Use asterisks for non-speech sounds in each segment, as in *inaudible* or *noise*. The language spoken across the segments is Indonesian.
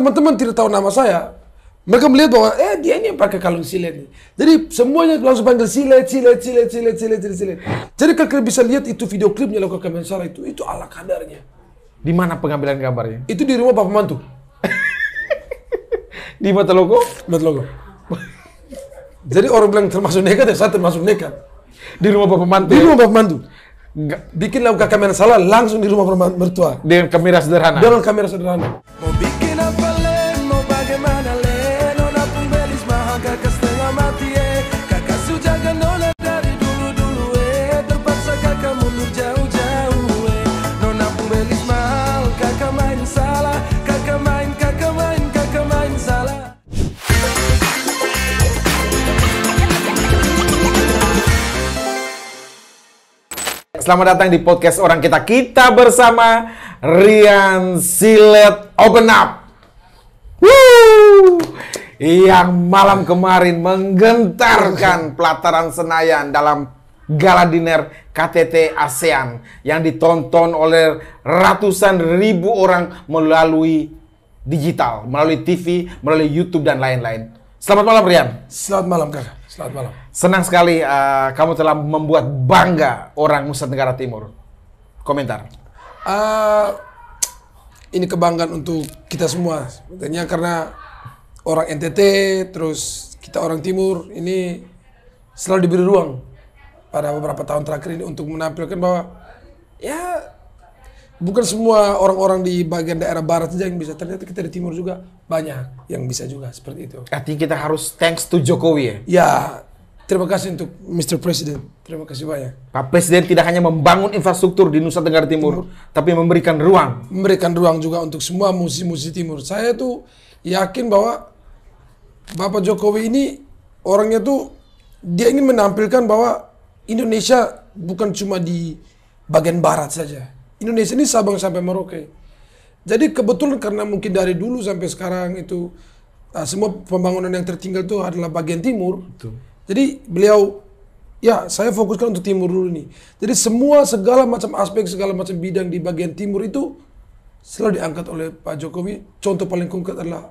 teman-teman tidak tahu nama saya, mereka melihat bahwa eh dia ini yang pakai kalung silet. Jadi semuanya langsung panggil silet, silet, silet, silet, silet, silet, silet. Jadi kalian bisa lihat itu video klipnya Loka salah itu, itu ala kadarnya. Di mana pengambilan gambarnya? Itu di rumah bapak mantu. *laughs* di Mata Logo? Mata Logo. Jadi orang bilang termasuk nekat ya, saya termasuk nekat. Di rumah bapak mantu? Di ya? rumah bapak mantu. Bikin kamera salah langsung di rumah mertua. Dengan kamera sederhana? Dengan kamera sederhana. Mau bikin Selamat datang di podcast orang kita kita bersama Rian Silet Open Up. Woo! Yang malam kemarin menggentarkan pelataran Senayan dalam gala dinner KTT ASEAN yang ditonton oleh ratusan ribu orang melalui digital, melalui TV, melalui YouTube dan lain-lain. Selamat malam Rian. Selamat malam Kak. Selamat malam. Senang sekali uh, kamu telah membuat bangga orang Nusa Tenggara Timur. Komentar. Uh, ini kebanggaan untuk kita semua. Sebenarnya karena orang NTT, terus kita orang Timur ini selalu diberi ruang pada beberapa tahun terakhir ini untuk menampilkan bahwa ya bukan semua orang-orang di bagian daerah barat saja yang bisa ternyata kita di timur juga banyak yang bisa juga seperti itu. Artinya kita harus thanks to Jokowi ya. Ya, Terima kasih untuk Mr. Presiden. Terima kasih banyak. Pak Presiden tidak hanya membangun infrastruktur di Nusa Tenggara Timur, Timur. tapi memberikan ruang. Memberikan ruang juga untuk semua musisi-musisi Timur. Saya tuh yakin bahwa Bapak Jokowi ini orangnya tuh dia ingin menampilkan bahwa Indonesia bukan cuma di bagian barat saja. Indonesia ini Sabang sampai Merauke. Jadi kebetulan karena mungkin dari dulu sampai sekarang itu ah, semua pembangunan yang tertinggal itu adalah bagian timur. Betul jadi beliau ya saya fokuskan untuk timur dulu nih. Jadi semua segala macam aspek segala macam bidang di bagian timur itu selalu diangkat oleh Pak Jokowi. Contoh paling konkret adalah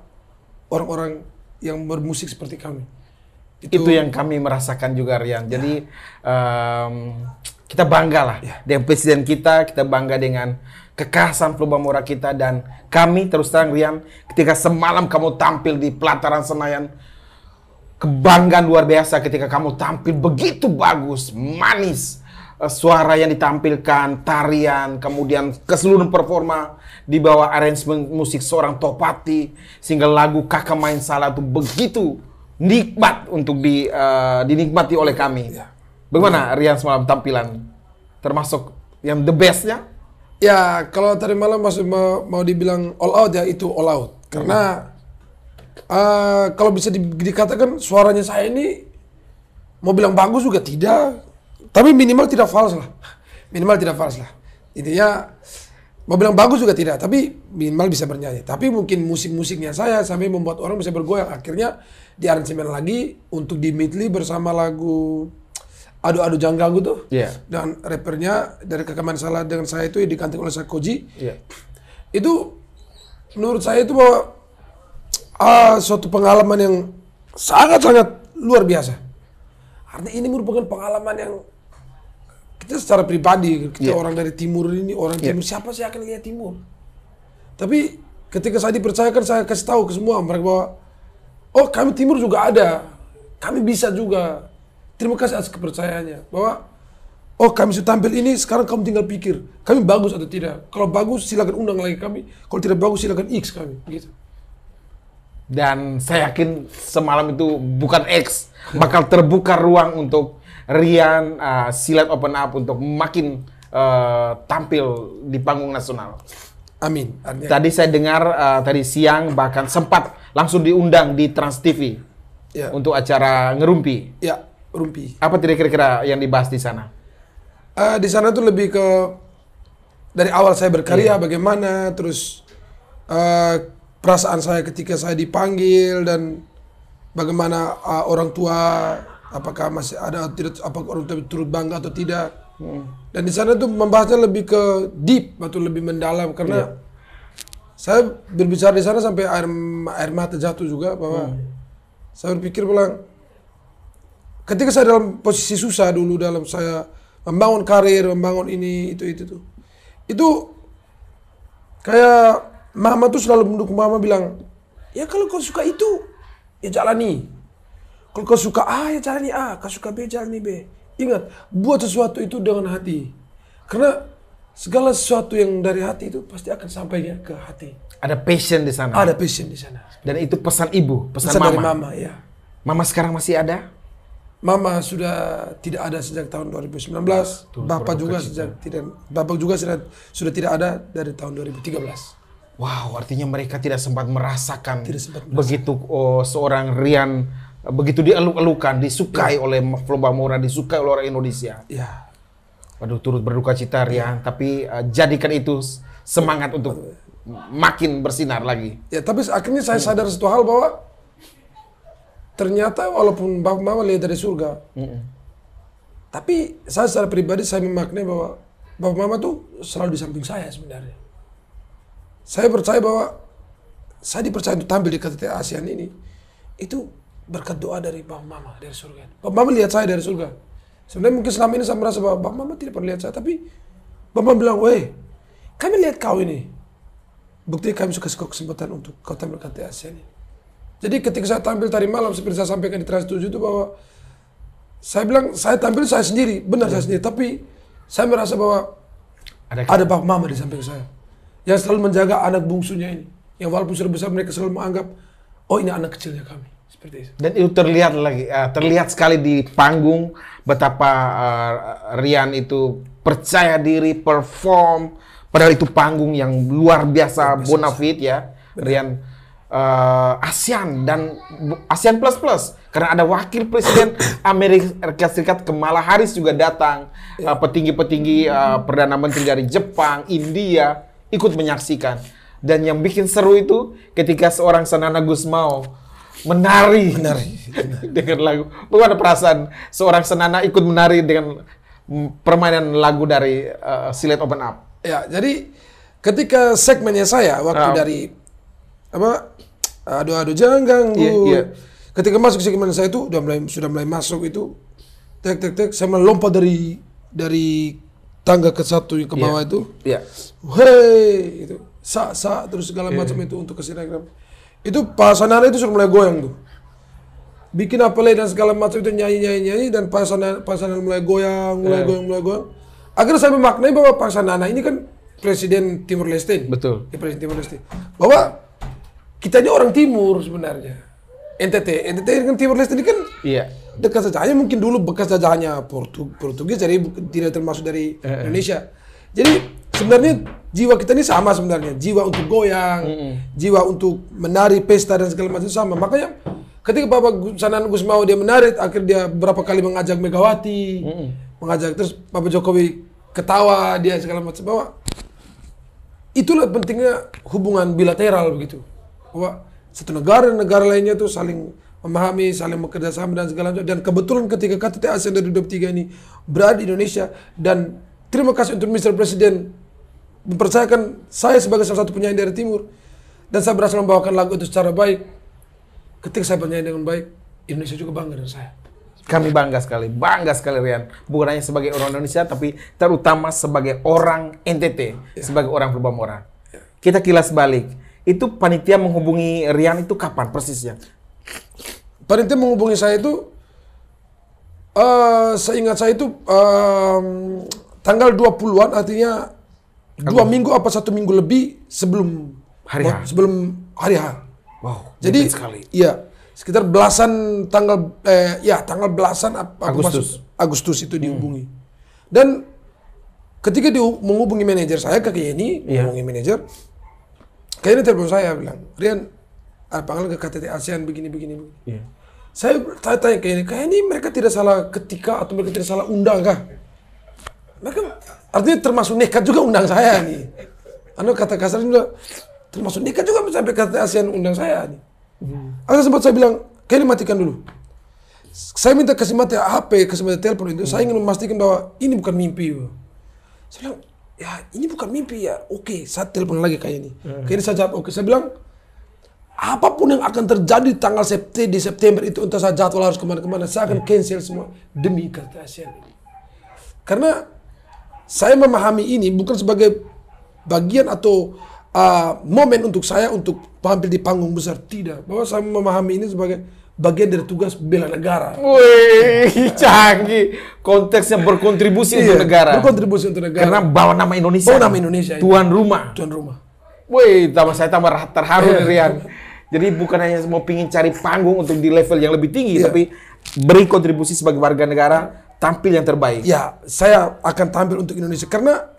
orang-orang yang bermusik seperti kami. Itu, itu yang kami merasakan juga Rian. Ya. Jadi um, kita bangga lah ya. dengan presiden kita, kita bangga dengan kekhasan Pelubang Murah kita dan kami terus terang Rian ketika semalam kamu tampil di pelataran Senayan kebanggaan luar biasa ketika kamu tampil begitu bagus, manis. Eh, suara yang ditampilkan, tarian, kemudian keseluruhan performa di bawah arrangement musik seorang Topati, single lagu Kakak Main Salah itu begitu nikmat untuk di, uh, dinikmati oleh kami. Iya. Bagaimana Rian semalam tampilan? Termasuk yang the bestnya? Ya, kalau tadi malam masih mau, mau dibilang all out ya itu all out. Karena uh, kalau bisa di, dikatakan suaranya saya ini mau bilang bagus juga tidak, tapi minimal tidak fals lah, minimal tidak fals lah. Intinya mau bilang bagus juga tidak, tapi minimal bisa bernyanyi. Tapi mungkin musik-musiknya saya sampai membuat orang bisa bergoyang. Akhirnya di aransemen lagi untuk di Midli bersama lagu aduh-aduh jangan ganggu gitu. tuh. Iya. Yeah. Dan rappernya dari Kekaman Salah dengan saya itu dikanting oleh Sakoji. Yeah. Itu menurut saya itu bahwa uh, suatu pengalaman yang sangat-sangat luar biasa. Artinya ini merupakan pengalaman yang kita secara pribadi, kita yeah. orang dari timur ini, orang iya. timur yeah. siapa sih akan lihat timur? Tapi ketika saya dipercayakan, saya kasih tahu ke semua mereka bahwa oh kami timur juga ada, kami bisa juga. Terima kasih atas kepercayaannya bahwa oh kami sudah tampil ini, sekarang kamu tinggal pikir kami bagus atau tidak. Kalau bagus silakan undang lagi kami, kalau tidak bagus silakan X kami. Gitu. Dan saya yakin semalam itu bukan X bakal terbuka ruang untuk Rian uh, silat open up untuk makin uh, tampil di panggung nasional. Amin. Tadi saya dengar uh, tadi siang bahkan sempat langsung diundang di Trans TV ya. untuk acara ngerumpi. Ya, rumpi. Apa tidak kira-kira yang dibahas di sana? Uh, di sana tuh lebih ke dari awal saya berkarya yeah. bagaimana terus uh, perasaan saya ketika saya dipanggil dan bagaimana uh, orang tua apakah masih ada tidak apa orang tua turut bangga atau tidak hmm. dan di sana tuh membahasnya lebih ke deep atau lebih mendalam karena yeah. saya berbicara di sana sampai air air mata jatuh juga bahwa hmm. saya berpikir pulang ketika saya dalam posisi susah dulu dalam saya membangun karir membangun ini itu itu tuh itu kayak Mama tuh selalu mendukung mama bilang, ya kalau kau suka itu, ya jalani. Kalau kau suka A, ya jalani A. Kau suka B, jalani B. Ingat, buat sesuatu itu dengan hati. Karena segala sesuatu yang dari hati itu pasti akan sampai ya, ke hati. Ada passion di sana. Ada passion di sana. Dan itu pesan ibu, pesan, pesan mama. Dari mama, ya. Mama sekarang masih ada? Mama sudah tidak ada sejak tahun 2019. Tuh, Bapak juga sejak gitu. tidak Bapak juga sudah, sudah tidak ada dari tahun 2013. Wow, artinya mereka tidak sempat merasakan tidak sempat begitu oh, seorang Rian eh, begitu dieluk-elukan, disukai ya. oleh Flomba Mora, disukai oleh orang Indonesia. Ya. Waduh, turut berduka cita Rian, ya. tapi uh, jadikan itu semangat untuk makin bersinar lagi. Ya, tapi akhirnya saya sadar satu hal bahwa ternyata walaupun Bapak Mama lihat dari surga, tapi saya secara pribadi saya memaknai bahwa Bapak Mama tuh selalu di samping saya sebenarnya. Saya percaya bahwa saya dipercaya untuk tampil di KTT ASEAN ini itu berkat doa dari Bang Mama dari surga. Bang Mama lihat saya dari surga. Sebenarnya mungkin selama ini saya merasa bahwa Bang Mama tidak pernah lihat saya, tapi Bang Mama bilang, weh, kami lihat kau ini. Bukti kami suka suka kesempatan untuk kau tampil di KTT ASEAN ini. Jadi ketika saya tampil tadi malam seperti saya sampaikan di Trans 7 itu bahwa saya bilang saya tampil saya sendiri, benar hmm. saya sendiri, tapi saya merasa bahwa ada, ada Bang Mama di samping saya yang selalu menjaga anak bungsunya ini. Yang walaupun sudah besar mereka selalu menganggap, oh ini anak kecilnya kami. Seperti itu. Dan itu terlihat lagi, uh, terlihat sekali di panggung betapa uh, Rian itu percaya diri, perform. Padahal itu panggung yang luar biasa, bonafit ya. Rian uh, ASEAN dan ASEAN plus plus karena ada wakil presiden *coughs* Amerika Serikat Kamala Harris juga datang ya. petinggi-petinggi uh, perdana menteri dari Jepang, India ikut menyaksikan. Dan yang bikin seru itu ketika seorang Sanana Gusmao menari, menari. *laughs* dengan lagu. Lu perasaan seorang Senana ikut menari dengan permainan lagu dari uh, eh, Silet Open Up. Ya, jadi ketika segmennya saya waktu um. dari apa aduh aduh jangan ganggu. Yeah, yeah. Ketika masuk segmen saya itu sudah mulai sudah mulai masuk itu tek tek tek saya melompat dari dari tangga ke satu yang ke iya. bawah yeah. itu. Iya. Yeah. Hei, itu sa sa terus segala yeah. macam itu untuk ke Instagram. Itu pasangan itu sudah mulai goyang tuh. Bikin apa-apa dan segala macam itu nyanyi nyanyi nyanyi dan pasangan pasangan mulai goyang, mulai yeah. goyang, mulai goyang. Akhirnya saya memaknai bahwa pasangan ini kan presiden Timur Leste. Betul. Ya, presiden Timur Leste. Bahwa kita ini orang timur sebenarnya. NTT, NTT kan Timur Leste ini kan Iya. Yeah dekat sejarahnya mungkin dulu bekas sejarahnya Portu Portugis jadi tidak termasuk dari eh, eh, Indonesia. Jadi sebenarnya jiwa kita ini sama sebenarnya jiwa untuk goyang, mm -hmm. jiwa untuk menari pesta dan segala macam sama. Makanya ketika Bapak Sanan Gus mau dia menarik, akhir dia berapa kali mengajak Megawati, mm -hmm. mengajak terus Bapak Jokowi ketawa dia segala macam bahwa itulah pentingnya hubungan bilateral begitu bahwa satu negara dan negara lainnya tuh saling memahami, saling bekerja sama dan segala macam. Dan kebetulan ketika KTT ASEAN 2023 ini berada di Indonesia dan terima kasih untuk Mr. Presiden mempercayakan saya sebagai salah satu penyanyi dari timur dan saya berhasil membawakan lagu itu secara baik. Ketika saya bernyanyi dengan baik, Indonesia juga bangga dengan saya. Kami bangga sekali, bangga sekali Rian. Bukan hanya sebagai orang Indonesia, tapi terutama sebagai orang NTT, ya. sebagai orang Purbamora. Moran. Kita kilas balik. Itu panitia menghubungi Rian itu kapan persisnya? Panitia menghubungi saya itu, uh, seingat saya itu um, tanggal 20-an artinya dua minggu apa satu minggu lebih sebelum hari H. Sebelum hari H. Wow. Jadi sekali. Iya, sekitar belasan tanggal eh, ya tanggal belasan apa Agustus. maksud, Agustus itu hmm. dihubungi. Dan ketika dihubungi menghubungi manajer saya ke ini, yeah. menghubungi manajer, kayaknya telepon saya bilang, Rian, apa ah, panggil ke KTT ASEAN begini begini. begini. Yeah. Saya tanya-tanya kayak ini, kayak ini mereka tidak salah ketika atau mereka tidak salah undang kah? Mereka artinya termasuk nekat juga undang saya nih. Anda kata kasar juga termasuk nekat juga sampai kata ASEAN undang saya nih. Hmm. Ada sempat saya bilang, kayak ini matikan dulu. Saya minta kasih mati HP, kasih mati telepon itu. Hmm. Saya ingin memastikan bahwa ini bukan mimpi. Bro. Saya bilang, ya ini bukan mimpi ya. Oke, saya telepon lagi kayak ini. Hmm. Kayak ini saya jawab, oke. Saya bilang, Apapun yang akan terjadi tanggal September, di September itu untuk saya jadwal harus kemana-kemana, saya akan cancel semua demi kata ASEAN Karena saya memahami ini bukan sebagai bagian atau uh, momen untuk saya untuk tampil di panggung besar tidak, bahwa saya memahami ini sebagai bagian dari tugas bela negara. Wih, *laughs* canggih. Konteksnya berkontribusi iya, untuk negara. Berkontribusi untuk negara. Karena bawa nama Indonesia. Bawa nama Indonesia. Iya. Tuan rumah. Tuan rumah. Wih, tambah saya tambah terharu nih iya. Rian. Jadi bukan hanya mau pingin cari panggung untuk di level yang lebih tinggi, yeah. tapi beri kontribusi sebagai warga negara tampil yang terbaik. Ya, saya akan tampil untuk Indonesia karena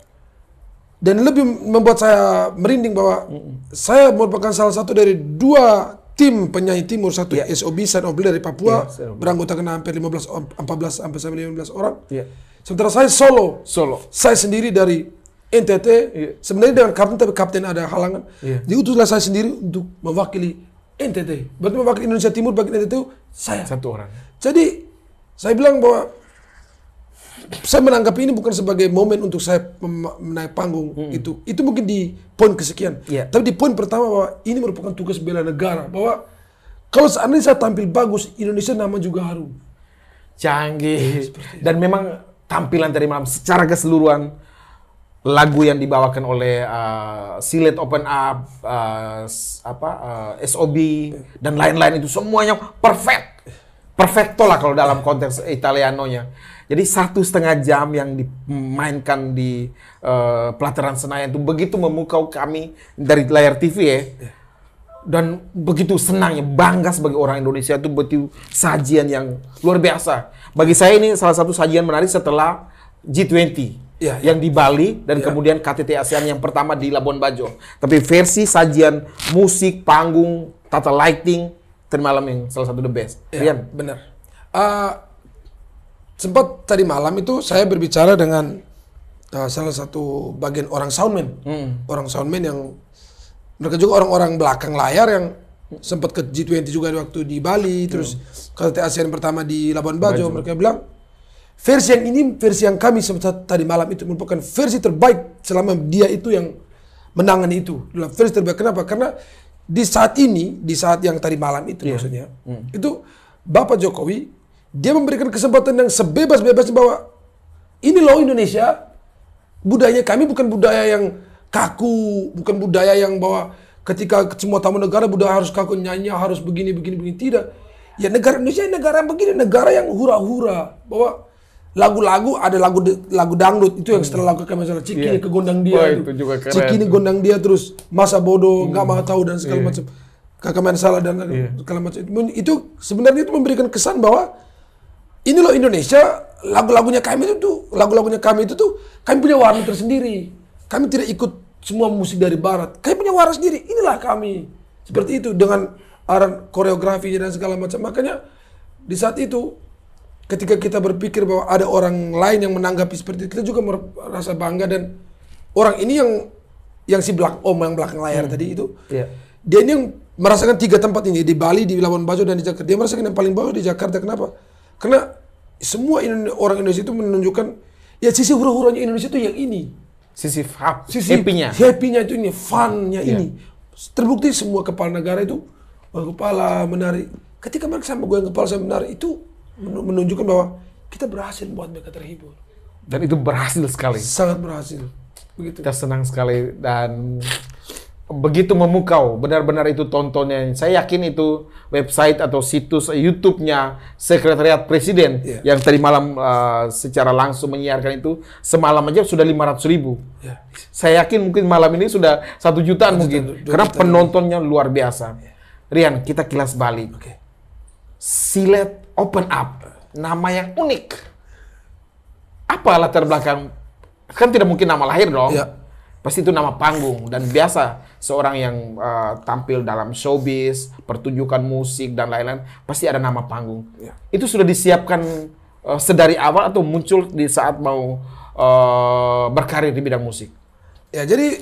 dan lebih membuat saya merinding bahwa mm -mm. saya merupakan salah satu dari dua tim penyanyi timur satu yeah. SOB Son of dari Papua yeah, iya, beranggotakan hampir 15 14 sampai 15 orang. Yeah. Sementara saya solo. Solo. Saya sendiri dari NTT yeah. sebenarnya dengan kapten tapi kapten ada halangan. Yeah. Diutuslah saya sendiri untuk mewakili NTT. Berarti mewakili Indonesia Timur bagi NTT itu saya. Satu orang. Jadi saya bilang bahwa saya menangkap ini bukan sebagai momen untuk saya menaik panggung mm -hmm. itu. Itu mungkin di poin kesekian. Yeah. Tapi di poin pertama bahwa ini merupakan tugas bela negara bahwa kalau seandainya saya tampil bagus, Indonesia nama juga harum. Canggih. Iya, Dan memang tampilan dari malam secara keseluruhan lagu yang dibawakan oleh uh, Silet Open Up, uh, apa uh, SOB dan lain-lain itu semuanya perfect, perfecto lah kalau dalam konteks Italianonya. Jadi satu setengah jam yang dimainkan di uh, pelataran Senayan itu begitu memukau kami dari layar TV ya. Dan begitu senangnya, bangga sebagai orang Indonesia itu begitu sajian yang luar biasa. Bagi saya ini salah satu sajian menarik setelah G20 ya, ya. yang di Bali dan ya. kemudian KTT ASEAN yang pertama di Labuan Bajo. Tapi versi sajian musik, panggung, tata lighting, tadi malam yang salah satu the best. Ya, Rian, benar. Uh, sempat tadi malam itu saya berbicara dengan uh, salah satu bagian orang soundman, hmm. orang soundman yang mereka juga orang-orang belakang layar yang sempat ke G20 juga waktu di Bali, hmm. terus KTT ASEAN pertama di Labuan Bajo, Bajo. mereka bilang Versi yang ini, versi yang kami tadi malam itu merupakan versi terbaik selama dia itu yang menangani itu. Adalah versi terbaik. Kenapa? Karena di saat ini, di saat yang tadi malam itu yeah. maksudnya, mm. itu Bapak Jokowi dia memberikan kesempatan yang sebebas-bebasnya bahwa ini loh Indonesia, budayanya kami bukan budaya yang kaku, bukan budaya yang bahwa ketika semua tamu negara budaya harus kaku nyanyi harus begini begini begini tidak. Ya negara Indonesia negara yang begini, negara yang hura-hura bahwa lagu-lagu ada lagu lagu dangdut itu yang setelah hmm. lagu kayak misalnya Cikini yeah. ke gondang dia Wah, itu. juga keren. Cikini gondang dia terus masa bodoh hmm. nggak hmm. mau tahu dan segala yeah. macam kakak main salah dan yeah. segala macam itu sebenarnya itu memberikan kesan bahwa ini loh Indonesia lagu-lagunya kami itu tuh lagu-lagunya kami itu tuh kami punya warna tersendiri kami tidak ikut semua musik dari barat kami punya warna sendiri inilah kami seperti itu dengan aran koreografinya dan segala macam makanya di saat itu ketika kita berpikir bahwa ada orang lain yang menanggapi seperti itu, kita juga merasa bangga dan orang ini yang yang si belak om yang belakang layar hmm. tadi itu yeah. dia ini yang merasakan tiga tempat ini di Bali, di Labuan Bajo dan di Jakarta. Dia merasakan yang paling bawah di Jakarta. Kenapa? Karena semua Indonesia, orang Indonesia itu menunjukkan ya sisi huru huranya Indonesia itu yang ini. Sisi fab, sisi happy-nya. happy itu ini, fun-nya yeah. ini. Terbukti semua kepala negara itu kepala menari Ketika mereka sama gue yang kepala saya menari itu menunjukkan bahwa kita berhasil buat mereka terhibur. Dan itu berhasil sekali. Sangat berhasil. Begitu. Kita senang sekali dan begitu memukau, benar-benar itu tontonnya. Saya yakin itu website atau situs YouTube-nya Sekretariat Presiden yeah. yang tadi malam uh, secara langsung menyiarkan itu semalam aja sudah 500 ribu. Yeah. Saya yakin mungkin malam ini sudah satu jutaan mungkin karena penontonnya luar biasa. Yeah. Rian, kita kilas balik. Okay. Silet Open Up. Nama yang unik. Apa latar belakang? Kan tidak mungkin nama lahir dong. Ya. Pasti itu nama panggung dan biasa seorang yang uh, tampil dalam showbiz, pertunjukan musik dan lain-lain pasti ada nama panggung. Ya. Itu sudah disiapkan uh, sedari awal atau muncul di saat mau uh, berkarir di bidang musik. Ya, jadi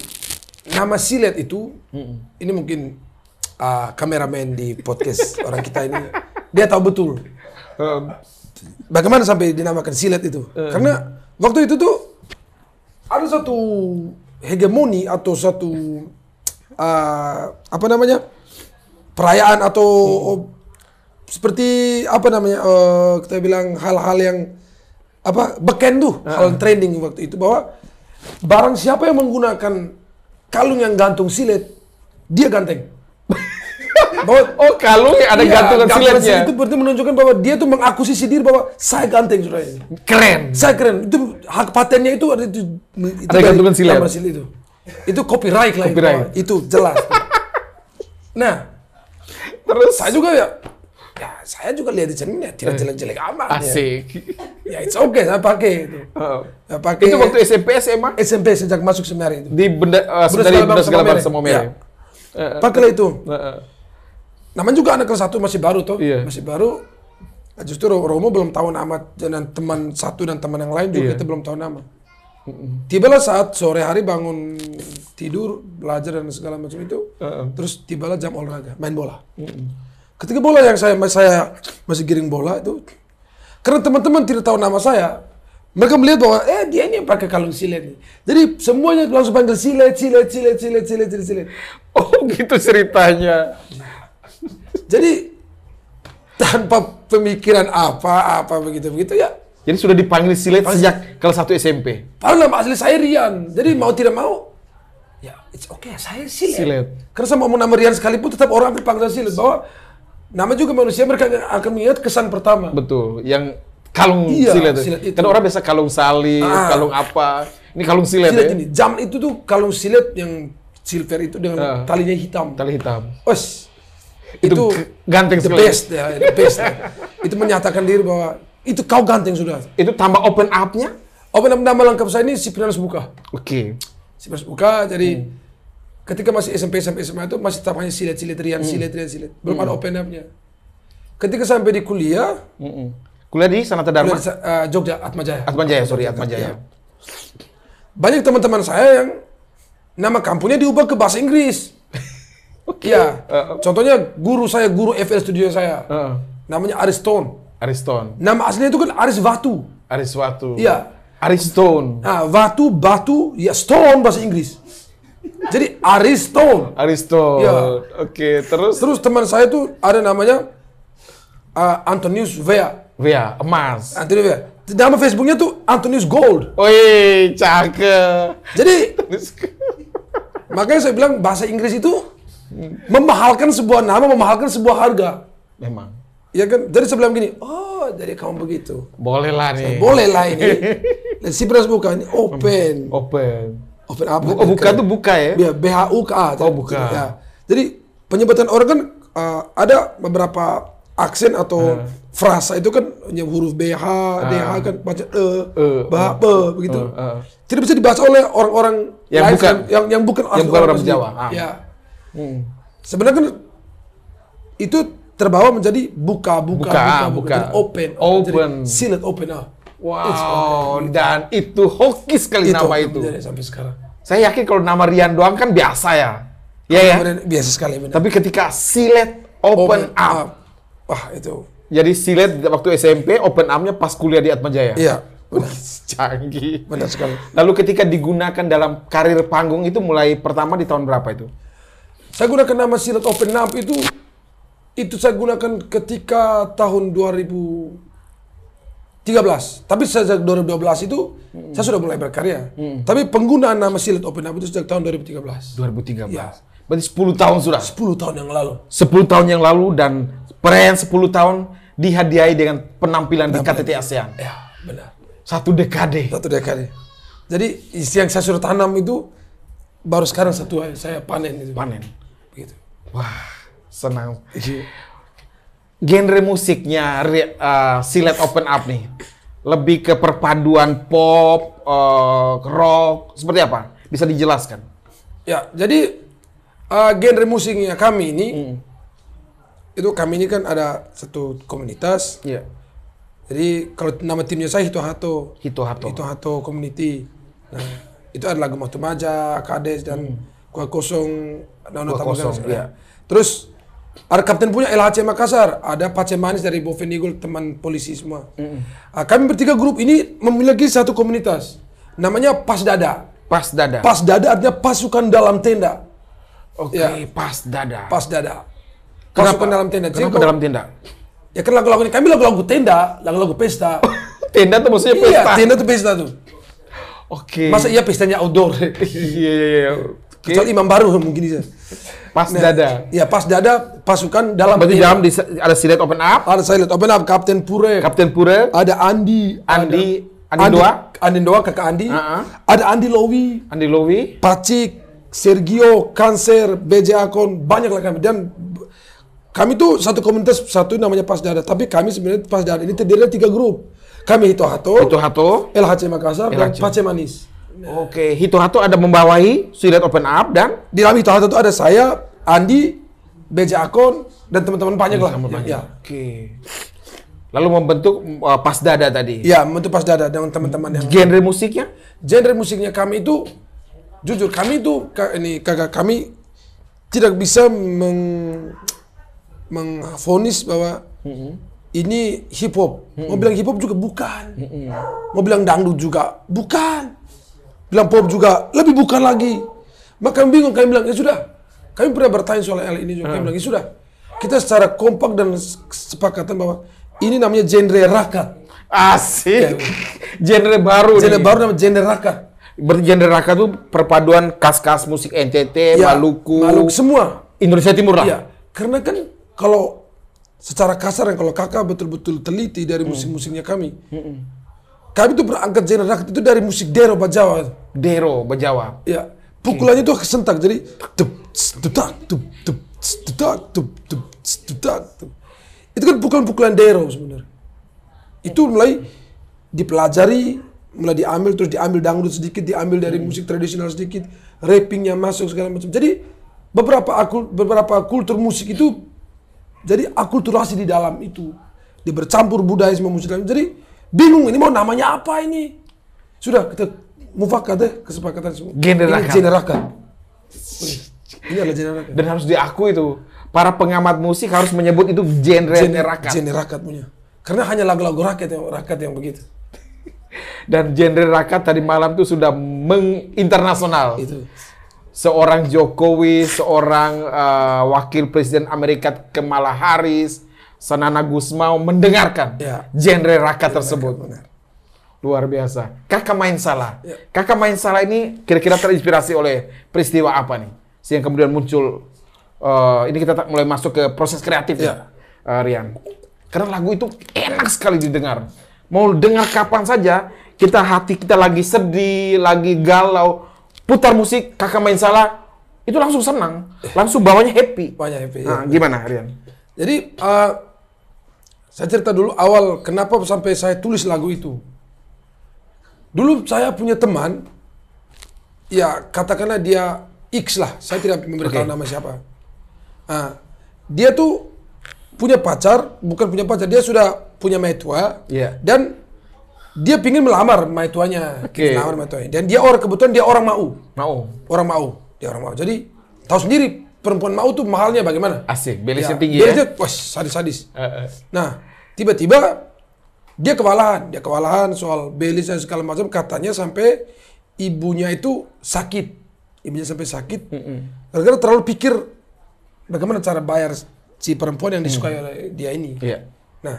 nama silet itu mm -mm. ini mungkin uh, kameramen di podcast orang kita ini dia tahu betul. Bagaimana sampai dinamakan silat itu? Um. Karena waktu itu tuh ada satu hegemoni atau satu uh, apa namanya perayaan atau oh, seperti apa namanya uh, kita bilang hal-hal yang apa beken tuh uh hal trending waktu itu bahwa barang siapa yang menggunakan kalung yang gantung silet dia ganteng *laughs* bahwa oh kalung ada iya, gantungan siletnya. Itu berarti menunjukkan bahwa dia tuh mengakuisisi diri bahwa saya ganteng sudah Keren. Saya keren. Itu hak patennya itu ada itu, itu ada gantungan silet. itu. Itu copyright lah copyright. itu. Itu jelas. nah, terus saya juga ya ya saya juga lihat di sini ya tidak eh, jelek-jelek amat ya. asik ya, ya it's okay saya pakai itu oh. saya pakai itu waktu SMP SMA SMP sejak masuk seminari itu di benda uh, eh, dari benda segala macam semua ya. Uh, pakailah itu uh, uh namanya juga anak kelas satu masih baru tuh, iya. masih baru. Nah, justru Romo belum tahu nama dan teman satu dan teman yang lain juga iya. kita belum tahu nama. Tibalah saat sore hari bangun tidur, belajar dan segala macam itu. Uh-uh. Terus tibalah jam olahraga, main bola. Uh-uh. Ketika bola yang saya saya masih giring bola itu, karena teman-teman tidak tahu nama saya, mereka melihat bahwa eh dia ini yang pakai kalung silet nih. Jadi semuanya langsung panggil silet, silet, silet, silet, silet, silet, silet. Oh gitu ceritanya. Nah, jadi tanpa pemikiran apa-apa begitu-begitu ya. Jadi sudah dipanggil silet sejak kelas satu SMP. Padahal nama asli saya Rian. Jadi mau tidak mau ya it's okay saya silet. silet. Karena saya mau nama Rian sekalipun tetap orang berpanggil silet bahwa nama juga manusia mereka akan melihat kesan pertama. Betul. Yang kalung iya, silet. silet itu. Kan orang biasa kalung sali, ah. kalung apa. Ini kalung silet, silet ya. Ini. Jam itu tuh kalung silet yang silver itu dengan uh, talinya hitam. Tali hitam. Os, itu, itu ganteng the best ya, the best. ya. Itu menyatakan diri bahwa itu kau ganteng sudah. Itu tambah open up-nya? Open up nama lengkap saya ini Sipinanus Buka. Oke. Okay. Sipinanus Buka, jadi hmm. ketika masih SMP sampai SMA itu masih tetap hanya silet-silet, rian, hmm. silet, rian, silet. Belum hmm. ada open up-nya. Ketika sampai di kuliah, hmm. kuliah di sana Dharma? Kuliah di, uh, Jogja, Atmajaya. Atmajaya, sorry, Atmajaya. Atmajaya. Banyak teman-teman saya yang nama kampungnya diubah ke bahasa Inggris. Ya, Uh, Contohnya guru saya, guru FL Studio saya. Uh, uh. namanya Ariston. Ariston. Nama aslinya itu kan Aris Watu. Aris Watu. Iya. Ariston. Nah, Watu, Batu, ya Stone bahasa Inggris. Jadi Ariston. Ariston. Ya. Oke, okay, terus terus teman saya tuh ada namanya uh, Antonius Vea. Vea, emas. Antonius Vea. Nama Facebooknya tuh Antonius Gold. Oi, cakep. Jadi *laughs* Makanya saya bilang bahasa Inggris itu memahalkan sebuah nama, memahalkan sebuah harga. Memang. Ya kan? Jadi sebelum gini, oh jadi kamu begitu. Boleh lah nih. Boleh lah ini. Dan si beras buka ini open. Open. Open apa? Buka, oh, buka tuh buka ya? Ya, B-H-U-K-A. Oh buka. Ya. Jadi penyebutan orang kan uh, ada beberapa aksen atau uh. frasa itu kan hanya huruf BH, uh. DH kan baca e, e bah, uh, begitu. Uh, uh. Tidak bisa dibaca oleh orang-orang yang bukan kan, yang yang bukan yang bukan orang Jawa. Ah. Ya. Hmm. Sebenarnya kan itu terbawa menjadi buka buka buka, buka, buka. buka. open open silent open ah. Wow, open. dan itu hoki sekali itu nama itu. Sampai sekarang. Saya yakin kalau nama Rian doang kan biasa ya. Iya ya. ya? Biasa sekali benar. Tapi ketika silet open, open up. up. Wah, itu. Jadi silet waktu SMP open up-nya pas kuliah di Atmajaya. Iya. Canggih. Benar sekali. Lalu ketika digunakan dalam karir panggung itu mulai pertama di tahun berapa itu? Saya gunakan nama Silat Open Up itu itu saya gunakan ketika tahun 2013. Tapi sejak 2012 itu hmm. saya sudah mulai berkarya. Hmm. Tapi penggunaan nama Silat Open Up itu sejak tahun 2013. 2013. Ya. Berarti 10 tahun sudah. 10 tahun yang lalu. 10 tahun yang lalu dan perayaan 10 tahun dihadiahi dengan penampilan, penampilan di KTT ASEAN. Ya, benar. Satu dekade. Satu dekade. Jadi isi yang saya sudah tanam itu baru sekarang satu eh, saya panen itu. Panen gitu. Wah, senang. Genre musiknya uh, Silet Open Up nih. Lebih ke perpaduan pop, uh, rock, seperti apa? Bisa dijelaskan? Ya, jadi uh, genre musiknya kami ini hmm. itu kami ini kan ada satu komunitas. Yeah. Jadi kalau nama timnya saya Hito Hato. Hito Hato. Hito Hato Community. Nah, itu adalah lagu Temaja, Kades dan hmm. Kosong Dono Tambagan. Ya. Terus ada kapten punya LHC Makassar, ada Pace Manis dari Boven Eagle, teman polisi semua. Mm -hmm. Kami bertiga grup ini memiliki satu komunitas, namanya Pas Dada. Pas Dada. Pas Dada artinya pasukan dalam tenda. Oke, okay, ya. Pas Dada. Pas Dada. Kenapa? dalam tenda. Kenapa Jadi, dalam tenda? Ya kan lagu-lagu ini, kami lagu-lagu tenda, lagu-lagu pesta. *laughs* tenda tuh maksudnya iya, pesta? Iya, tenda tuh pesta tuh. Oke. Okay. Masa iya pestanya outdoor? *laughs* Iya, iya, iya. Kecuali imam baru mungkin bisa. Pas nah, dada. Ya pas dada pasukan dalam. Berarti dalam di, ada Silet Open Up. Ada Silet Open Up. Kapten Pure. Kapten Pure. Ada Andi. Andi. Ada, Andi, Andi Doa. Andi Doa kakak Andi. Uh -huh. Ada Andi Lowi. Andi Lowi. Pacik. Sergio, Cancer, BJ Akon, lah kami. Dan kami tuh satu komunitas satu namanya Pas Dada. Tapi kami sebenarnya Pas Dada ini terdiri dari tiga grup. Kami itu Hato, itu Hato, LHC Makassar, LHC. dan Pace Manis. Oke, okay. Hitohato ada membawahi Silet Open Up dan di dalam Hitohato itu ada saya, Andi, Beja Akon dan teman-teman banyak lah. ya. Oke. Okay. Lalu membentuk uh, Pas Dada tadi. Ya, membentuk Pas Dada dengan teman-teman yang genre musiknya? Genre musiknya kami itu jujur kami itu ini kagak kami tidak bisa meng mengfonis bahwa mm -hmm ini hip hop. Mm hmm Mau bilang hip hop juga bukan. Mm hmm Mau bilang dangdut juga bukan bilang pop juga lebih bukan lagi. Maka kami bingung, kami bilang ya sudah. Kami pernah bertanya soal hal ini juga, kami hmm. bilang ya sudah. Kita secara kompak dan sepakatan bahwa ini namanya genre raka, Asik. Ya. *laughs* genre baru. Genre nih. baru namanya genre raka, Bergenre raka itu perpaduan kaskas kas musik NTT, ya, Maluku, Maluku semua. Indonesia Timur lah. ya, Karena kan kalau secara kasar yang kalau kakak betul-betul teliti dari hmm. musik-musiknya kami. Hmm. Kami tuh berangkat jenderal itu dari musik dero bajawa. Dero bajawa. Ya. Pukulannya tuh kesentak, jadi tup tutak tup tup tutak tup tup tutak tup. Itu kan pukulan-pukulan dero sebenarnya. Itu mulai dipelajari, mulai diambil terus diambil dangdut sedikit, diambil dari musik tradisional sedikit, rappingnya masuk segala macam. Jadi beberapa akul, beberapa kultur musik itu jadi akulturasi di dalam itu dia bercampur budaya sama musik Jadi bingung ini mau namanya apa ini. Sudah kita mufakat deh kesepakatan semua. generakan Ini generakan Ini adalah generakan Dan harus diakui itu para pengamat musik harus menyebut itu genre generakan rakyat. Genre rakyat punya. Karena hanya lagu-lagu rakyat yang rakyat yang begitu. *laughs* Dan genre rakyat tadi malam itu sudah menginternasional. Itu seorang Jokowi, seorang uh, wakil presiden Amerika Kamala Harris, Sanana mau mendengarkan ya. genre raka ya, tersebut. Benar. Luar biasa. Kakak main salah. Ya. Kakak main salah ini kira-kira terinspirasi oleh peristiwa apa nih? Sehingga kemudian muncul uh, ini kita mulai masuk ke proses kreatif ya, ya uh, Rian. Karena lagu itu enak sekali didengar. Mau dengar kapan saja, kita hati kita lagi sedih, lagi galau, putar musik, kakak main salah, itu langsung senang, eh. langsung bawanya happy. Bawanya happy. Nah, ya. Gimana Rian? Jadi uh, saya cerita dulu awal kenapa sampai saya tulis lagu itu. Dulu saya punya teman, ya katakanlah dia X lah, saya tidak memberitahu okay. nama siapa. Nah, dia tuh punya pacar, bukan punya pacar, dia sudah punya maitua, yeah. dan dia pingin melamar maituanya, okay. melamar maituanya. Dan dia orang kebetulan dia orang mau, mau, orang mau, dia orang mau. Jadi tahu sendiri perempuan mau tuh mahalnya bagaimana? Asik, beli ya, tinggi balance ya. Wah, sadis-sadis. Uh, eh, uh. Eh. Nah, tiba-tiba dia kewalahan, dia kewalahan soal beli dan segala macam. Katanya sampai ibunya itu sakit, ibunya sampai sakit. gara mm terlalu pikir bagaimana cara bayar si perempuan yang disukai mm. oleh dia ini. Yeah. Nah,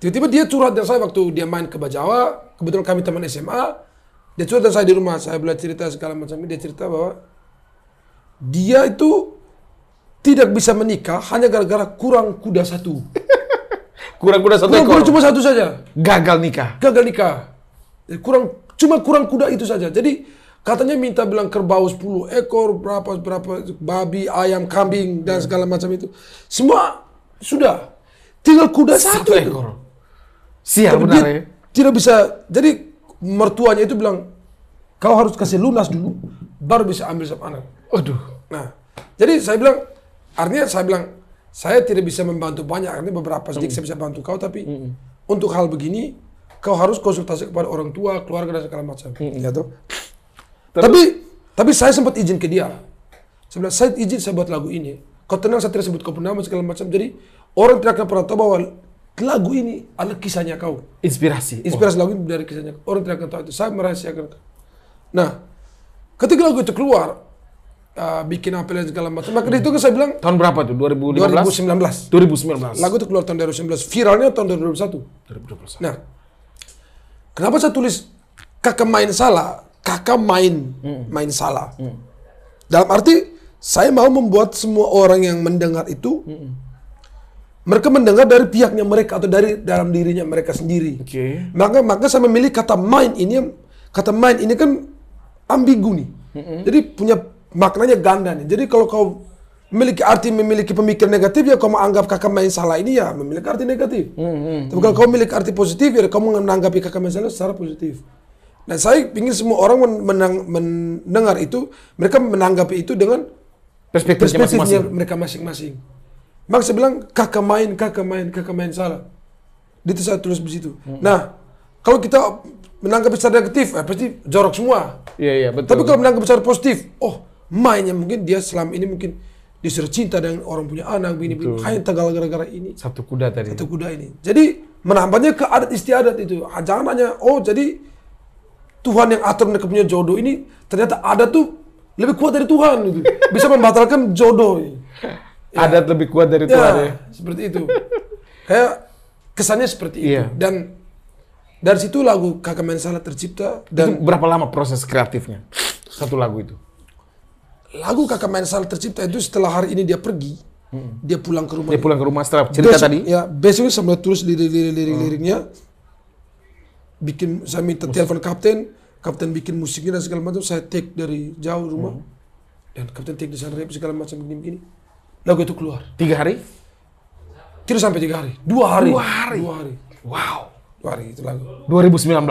tiba-tiba dia curhat dengan saya waktu dia main ke Bajawa. Kebetulan kami teman SMA. Dia curhat dengan saya di rumah. Saya belajar cerita segala macam. Dia cerita bahwa dia itu tidak bisa menikah hanya gara-gara kurang kuda satu. *laughs* kurang kuda satu kurang ekor. Kuda cuma satu saja. Gagal nikah. Gagal nikah. Ya, kurang cuma kurang kuda itu saja. Jadi katanya minta bilang kerbau 10 ekor, berapa berapa babi, ayam, kambing dan segala macam itu. Semua sudah. Tinggal kuda satu, satu ekor. Siap benar ya. Tidak bisa. Jadi mertuanya itu bilang kau harus kasih lunas dulu baru bisa ambil sama anak. Aduh. Nah, jadi saya bilang, artinya saya bilang, saya tidak bisa membantu banyak, artinya beberapa sedikit mm. saya bisa bantu kau, tapi mm. untuk hal begini, kau harus konsultasi kepada orang tua, keluarga, dan segala macam. Mm. Ya Tapi, tapi, saya sempat izin ke dia. Saya bilang, saya izin saya buat lagu ini. Kau tenang, saya tidak sebut kau nama, segala macam. Jadi, orang tidak akan pernah tahu bahwa lagu ini adalah kisahnya kau. Inspirasi. Inspirasi oh. lagu ini dari kisahnya Orang tidak akan tahu itu. Saya merahasiakan. Nah, ketika lagu itu keluar, uh, bikin lain segala macam. Maka dari itu saya bilang tahun berapa tuh? 2015? 2019. 2019. Lagu itu keluar tahun 2019. Viralnya tahun 2021. 2021. Nah, kenapa saya tulis kakak main salah? Kakak main hmm. main salah. Hmm. Dalam arti saya mau membuat semua orang yang mendengar itu hmm. mereka mendengar dari pihaknya mereka atau dari dalam dirinya mereka sendiri. Okay. Maka maka saya memilih kata main ini kata main ini kan ambigu nih. -hmm. Jadi punya maknanya ganda nih. Jadi kalau kau memiliki arti memiliki pemikiran negatif ya kau menganggap kakak main salah ini ya memiliki arti negatif. Mm, hmm, Tapi kalau hmm. kau memiliki arti positif ya kau menanggapi kakak main salah secara positif. nah saya ingin semua orang menang, mendengar itu, mereka menanggapi itu dengan perspektifnya, perspektifnya masing -masing. mereka masing-masing. Maka saya bilang kakak main, kakak main, kakak main salah. Itu saya tulis begitu. Hmm. Nah, kalau kita menanggapi secara negatif, eh, pasti jorok semua. Iya, iya, betul. Tapi kalau menanggapi secara positif, oh mainnya mungkin dia selama ini mungkin disuruh cinta dengan orang punya anak bini bini hanya tegal gara-gara ini satu kuda tadi satu kuda ini jadi menambahnya ke adat istiadat itu ah, jangan hanya oh jadi Tuhan yang atur mereka punya jodoh ini ternyata ada tuh lebih kuat dari Tuhan gitu. *laughs* bisa membatalkan jodoh ya. adat lebih kuat dari ya, Tuhan ya seperti itu kayak kesannya seperti itu iya. dan dari situ lagu Kakak Mansalah tercipta dan itu berapa lama proses kreatifnya satu lagu itu lagu kakak mensal tercipta itu setelah hari ini dia pergi hmm. dia pulang ke rumah dia pulang ke rumah setelah cerita tadi ya besoknya sambil tulis lirik-liriknya hmm. bikin saya minta Musik. telepon kapten kapten bikin musiknya dan segala macam saya take dari jauh rumah hmm. dan kapten take di sana segala macam begini-begini lagu itu keluar tiga hari tidak sampai tiga hari dua hari dua hari dua hari wow dua hari itu lagu sembilan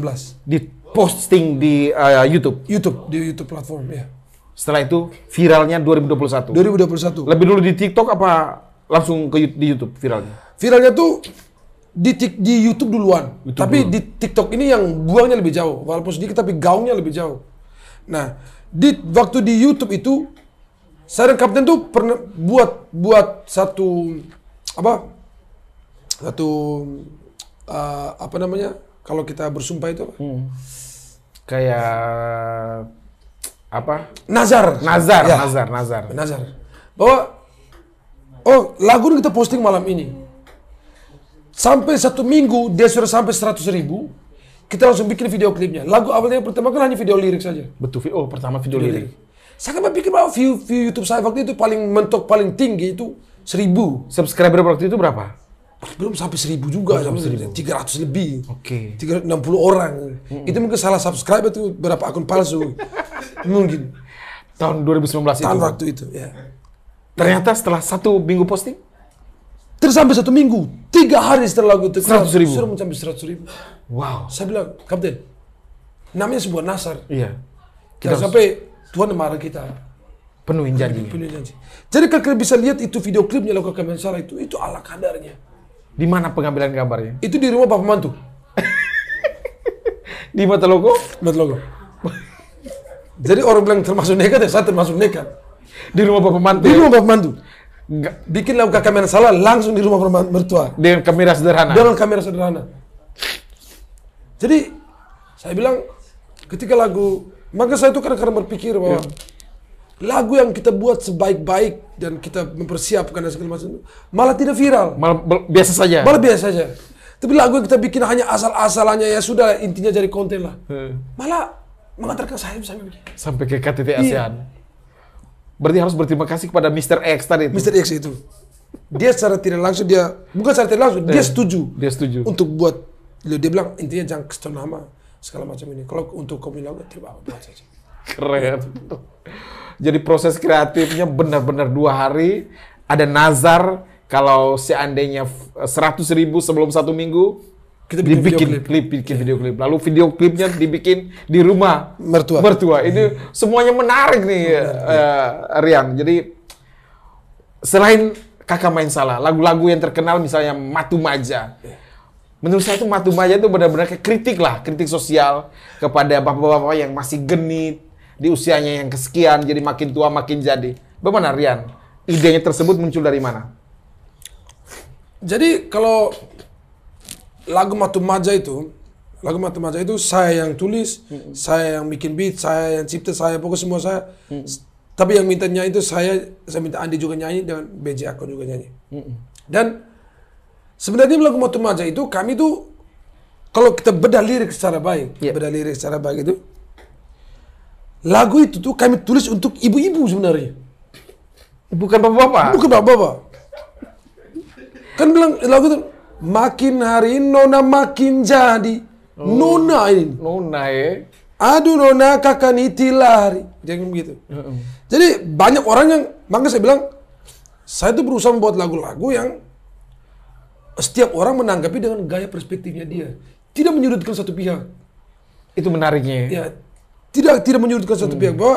belas di posting di uh, YouTube YouTube di YouTube platform ya setelah itu viralnya 2021. 2021. Lebih dulu di TikTok apa langsung ke di YouTube viralnya? Viralnya tuh di Tik di YouTube duluan. YouTube tapi dulu. di TikTok ini yang buangnya lebih jauh. Walaupun sedikit tapi gaungnya lebih jauh. Nah, di waktu di YouTube itu saya dan kapten tuh pernah buat buat satu apa? Satu uh, apa namanya? Kalau kita bersumpah itu Hmm. Kayak apa? Nazar. Nazar, ya. Nazar, Nazar. Nazar. Bahwa oh, lagu ini kita posting malam ini. Sampai satu minggu dia sudah sampai seratus ribu, kita langsung bikin video klipnya. Lagu awalnya pertama kan hanya video lirik saja. Betul, oh pertama video, video lirik. lirik. Saya kan pikir bahwa view, view YouTube saya waktu itu paling mentok paling tinggi itu seribu. Subscriber waktu itu berapa? belum sampai seribu juga, belum sampai tiga ratus lebih, tiga enam puluh orang. Mm -mm. Itu mungkin salah subscribe itu berapa akun palsu. *laughs* Mungkin. Gitu. Tahun 2019 itu. Tahun waktu itu, ya. Ternyata setelah satu minggu posting? Terus sampai satu minggu, tiga hari setelah lagu itu. Seratus ribu? Suruh mencapai seratus ribu. Wow. Saya bilang, Kapten, namanya sebuah nasar. Iya. Kita harus... sampai Tuhan marah kita. Penuhin janji. Penuhin janji. Jadi kalian bisa lihat itu video klipnya lagu Kamen itu, itu ala kadarnya. Di mana pengambilan gambarnya? Itu di rumah bapak mantu. *laughs* di Mata Logo? Mata Logo. Jadi orang bilang termasuk nekat ya saya termasuk nekat. Di rumah bapak mantu. Di ya? rumah bapak mantu. Bikin lagu kamera salah langsung di rumah bapak mertua. Dengan kamera sederhana. Dengan kamera sederhana. Jadi saya bilang ketika lagu maka saya itu kadang-kadang berpikir bahwa yeah. lagu yang kita buat sebaik-baik dan kita mempersiapkan dan segala macam malah tidak viral. Malah biasa saja. Malah biasa saja. Tapi lagu yang kita bikin hanya asal-asalannya ya sudah intinya jadi konten lah. Malah mengantar ke saya sampai sampai ke KTT iya. ASEAN. Iya. Berarti harus berterima kasih kepada Mr. X tadi itu. Mr. X itu. Dia secara tidak langsung dia bukan secara tidak langsung, dia iya. setuju. Dia setuju. Untuk buat dia bilang intinya jangan kesel nama segala macam ini. Kalau untuk kau bilang terima apa saja. Keren. Jadi proses kreatifnya benar-benar dua hari. Ada nazar kalau seandainya 100 ribu sebelum satu minggu, kita bikin dibikin video klip, klip bikin iya. video klip. Lalu video klipnya dibikin di rumah mertua. Mertua. Ini hmm. semuanya menarik nih uh, iya. eh, Rian. Jadi selain Kakak main salah, lagu-lagu yang terkenal misalnya Matu Maja. Iya. Menurut saya itu Matu Maja itu benar-benar kritik lah, kritik sosial kepada bapak-bapak yang masih genit di usianya yang kesekian jadi makin tua makin jadi. Bagaimana Rian? Idenya tersebut muncul dari mana? Jadi kalau lagu Matumaja itu lagu Matumaja itu saya yang tulis, hmm. saya yang bikin beat, saya yang cipta, saya pokok semua saya. Hmm. Tapi yang mintanya itu saya saya minta Andi juga nyanyi dan BJ aku juga nyanyi. Hmm. Dan sebenarnya lagu Matumaja itu kami tuh kalau kita bedah lirik secara baik, yeah. bedah lirik secara baik itu lagu itu tuh kami tulis untuk ibu-ibu sebenarnya. Bukan bapak-bapak. Bukan bapak-bapak. kan bilang lagu itu Makin hari Nona makin jadi. Oh. Nona ini. Nona ya. Aduh Nona kakak niti lari. Jadi begitu. Uh Jadi banyak orang yang makanya saya bilang saya tuh berusaha membuat lagu-lagu yang setiap orang menanggapi dengan gaya perspektifnya dia. Tidak menyudutkan satu pihak. Itu menariknya. Ya, tidak tidak menyudutkan satu hmm. pihak bahwa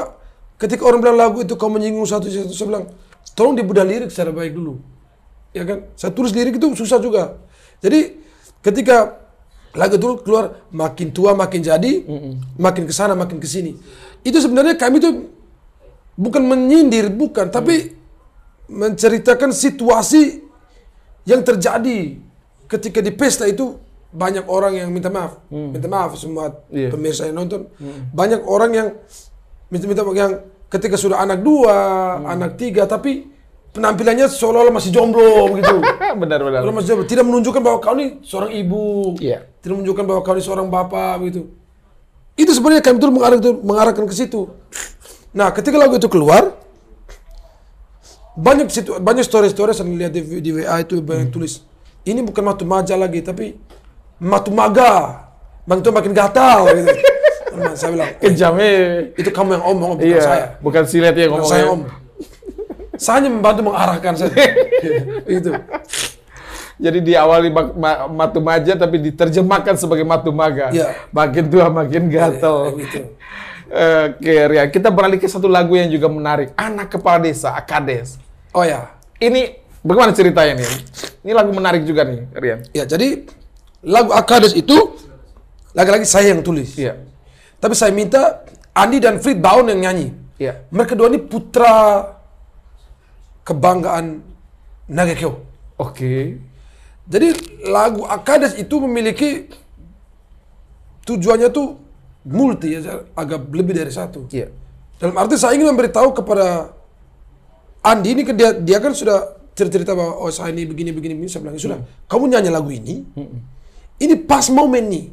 ketika orang bilang lagu itu kau menyinggung satu satu saya bilang tolong dibedah lirik secara baik dulu ya kan? Saya tulis lirik itu susah juga. Jadi ketika lagu dulu keluar makin tua makin jadi, mm-hmm. makin ke sana makin ke sini. Itu sebenarnya kami itu bukan menyindir, bukan, mm. tapi menceritakan situasi yang terjadi ketika di pesta itu banyak orang yang minta maaf, mm. minta maaf semua yeah. pemirsa yang nonton. Mm. Banyak orang yang minta-minta yang ketika sudah anak dua, mm. anak tiga, tapi penampilannya seolah-olah masih jomblo begitu. *laughs* benar benar. Kalau masih jomblo. Tidak menunjukkan bahwa kau ini seorang ibu. Iya. Tidak menunjukkan bahwa kau ini seorang bapak begitu. Itu sebenarnya kami betul mengarah, mengarahkan ke situ. Nah, ketika lagu itu keluar, banyak situ, banyak story-story yang lihat di, di WA itu banyak hmm. tulis. Ini bukan matu maja lagi, tapi matu maga. Bang itu makin gatal. Gitu. *laughs* saya bilang, kejam Itu kamu yang omong, bukan iya, saya. Bukan silat yang ngomong. saya om. Saya hanya membantu mengarahkan saja. *laughs* itu. Jadi diawali matu maja, tapi diterjemahkan sebagai maga. Ya. Makin tua makin ya, gatel. Ya, gitu. Oke, Kita beralih ke satu lagu yang juga menarik. Anak Kepala Desa, Akades. Oh ya. Ini bagaimana ceritanya nih? Ini lagu menarik juga nih, Rian. Ya, jadi lagu Akades itu lagi-lagi saya yang tulis. Iya. Tapi saya minta Andi dan Fred Baun yang nyanyi. Iya. Mereka dua ini putra kebanggaan Nagakyo. Oke. Jadi lagu Akades itu memiliki tujuannya tuh multi ya, agak lebih dari satu. Iya. Yeah. Dalam arti saya ingin memberitahu kepada Andi ini dia, dia kan sudah cerita-cerita bahwa oh saya ini begini begini begini saya bilang ya sudah mm. kamu nyanyi lagu ini -mm. ini pas momen nih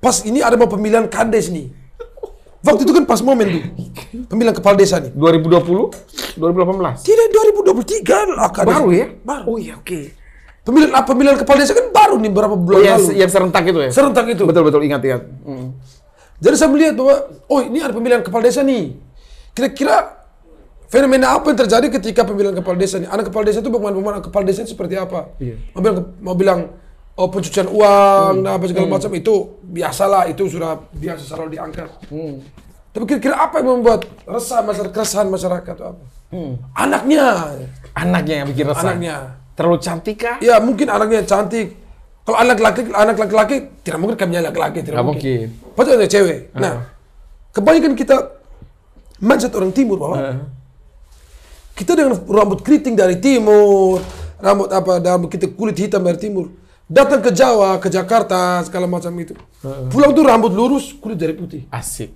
pas ini ada mau pemilihan kades nih Waktu itu kan pas momen tuh. Pemilihan kepala desa nih. 2020? 2018? Tidak, 2023 lah. kan Baru ya? Baru. Oh iya, oke. Okay. Pemilihan apa pemilihan kepala desa kan baru nih berapa bulan oh, iya, lalu. Yang serentak itu ya. Serentak itu. Betul betul ingat ingat. Mm. Jadi saya melihat bahwa oh ini ada pemilihan kepala desa nih. Kira-kira fenomena apa yang terjadi ketika pemilihan kepala desa nih? Anak kepala desa itu bagaimana pemilihan kepala desa itu seperti apa? Iya. Mau bilang mau bilang oh pencucian uang hmm. apa segala hmm. macam itu biasalah itu sudah biasa selalu diangkat. Hmm. Tapi kira-kira apa yang membuat resah masyarakat keresahan masyarakat atau apa? Hmm. Anaknya. Anaknya yang bikin resah. Anaknya. Terlalu cantik kah? Ya mungkin anaknya cantik. Kalau anak laki anak laki-laki tidak mungkin kami laki-laki tidak Gak mungkin. mungkin. Pasti ada cewek. Uh. Nah, kebanyakan kita mindset orang timur bahwa uh. kita dengan rambut keriting dari timur, rambut apa rambut kita kulit hitam dari timur Datang ke Jawa, ke Jakarta, segala macam itu. Pulang tuh rambut lurus, kulit dari putih. Asik.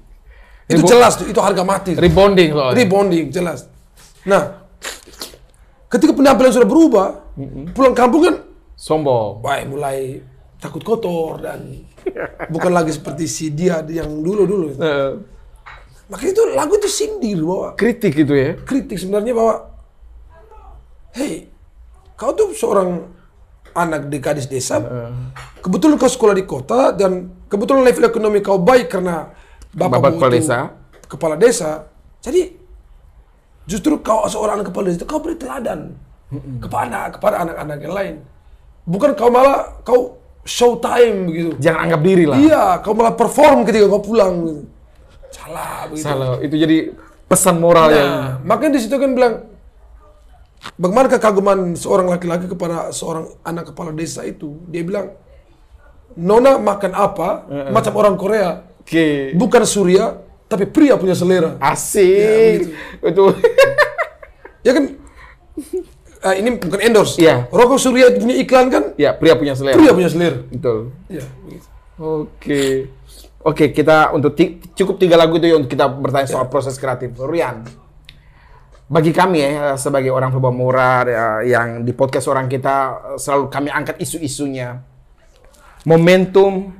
Itu jelas tuh, itu harga mati. Rebonding soalnya. Rebonding, jelas. Nah, ketika penampilan sudah berubah, pulang kampung kan sombong. Baik, mulai takut kotor dan *laughs* bukan lagi seperti si dia yang dulu-dulu. Uh. Makanya itu lagu itu sindir bahwa kritik itu ya. Kritik sebenarnya bahwa Hei, kau tuh seorang anak di gadis desa, uh. kebetulan kau sekolah di kota dan kebetulan level ekonomi kau baik karena bapak, bapak kepala desa. Kepala desa. Jadi justru kau seorang kepala desa kau beri teladan mm kepada kepada anak-anak yang lain. Bukan kau malah kau show time begitu. Jangan anggap diri lah. Iya, kau malah perform ketika kau pulang. Salah begitu. Salah. Itu jadi pesan moral nah, yang makanya di situ kan bilang Bagaimana kekaguman seorang laki-laki kepada seorang anak kepala desa itu? Dia bilang, Nona makan apa? Uh -uh. Macam orang Korea. Okay. Bukan Surya, tapi pria punya selera. Asik. Ya, itu. *laughs* ya kan, uh, ini bukan endorse. Yeah. Rokok Surya itu punya iklan kan? Ya, yeah, pria punya selera. Pria punya selera. Betul. Ya, Oke. Okay. Oke, okay, kita untuk cukup tiga lagu itu ya untuk kita bertanya soal iya. proses kreatif. Rian bagi kami ya sebagai orang pemurah ya, yang di podcast orang kita eh, selalu kami angkat isu-isunya momentum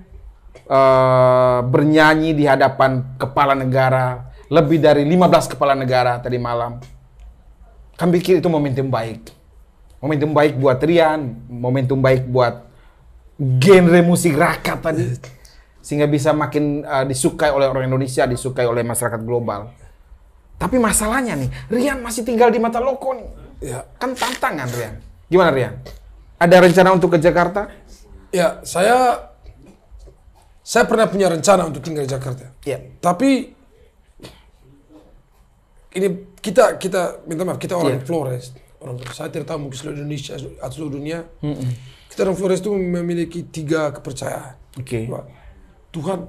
uh, bernyanyi di hadapan kepala negara lebih dari 15 kepala negara tadi malam kami pikir itu momentum baik momentum baik buat Rian momentum baik buat genre musik rakyat tadi *laughs* sehingga bisa makin uh, disukai oleh orang Indonesia disukai oleh masyarakat global tapi masalahnya nih, Rian masih tinggal di mata loko nih. Ya. Kan tantangan Rian. Gimana Rian? Ada rencana untuk ke Jakarta? Ya, saya saya pernah punya rencana untuk tinggal di Jakarta. Ya. Tapi ini kita kita minta maaf kita orang ya. Flores orang saya tidak tahu mungkin seluruh Indonesia atau seluruh dunia mm -hmm. kita orang Flores itu memiliki tiga kepercayaan Oke. okay. Tuhan